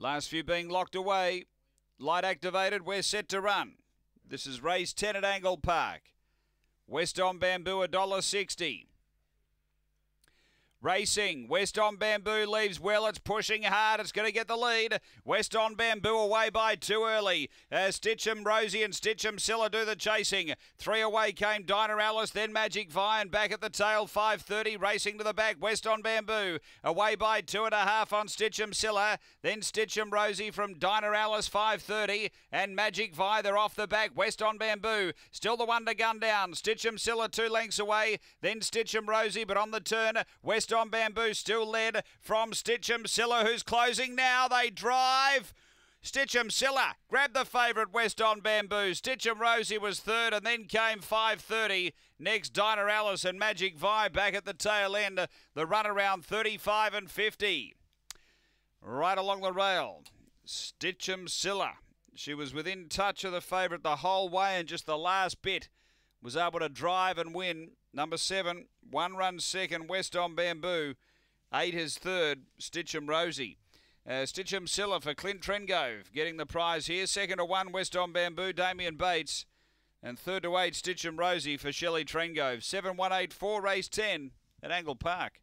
Last few being locked away. Light activated. We're set to run. This is race 10 at Angle Park. West on Bamboo, $1.60. Racing. West on Bamboo leaves well. It's pushing hard. It's going to get the lead. West on Bamboo away by too early. Uh, Stitchem, Rosie, and Stitchem Silla do the chasing. Three away came Dinah Alice, then Magic Vine. Back at the tail, 530. Racing to the back. West on Bamboo. Away by two and a half on Stitchem Silla. Then Stitchem Rosie from Dinah Alice, 530. And Magic Vine. They're off the back. West on Bamboo. Still the one to gun down. Stitchem Silla two lengths away. Then Stitchem Rosie, but on the turn, West Next on Bamboo, still led from Stitchem Silla, who's closing now. They drive. Stitchem Silla grabbed the favourite West on Bamboo. Stitchem Rosie was third and then came 5.30. Next, Dinah Alice and Magic Vi back at the tail end. The run around 35 and 50. Right along the rail, Stitchem Silla. She was within touch of the favourite the whole way and just the last bit was able to drive and win. Number seven, one run second, West on Bamboo. Eight is third, Stitchem Rosie. Uh, Stitchem Silla for Clint Trengove getting the prize here. Second to one, West on Bamboo, Damien Bates. And third to eight, Stitchem Rosie for Shelley Trengove. 7184, race 10 at Angle Park.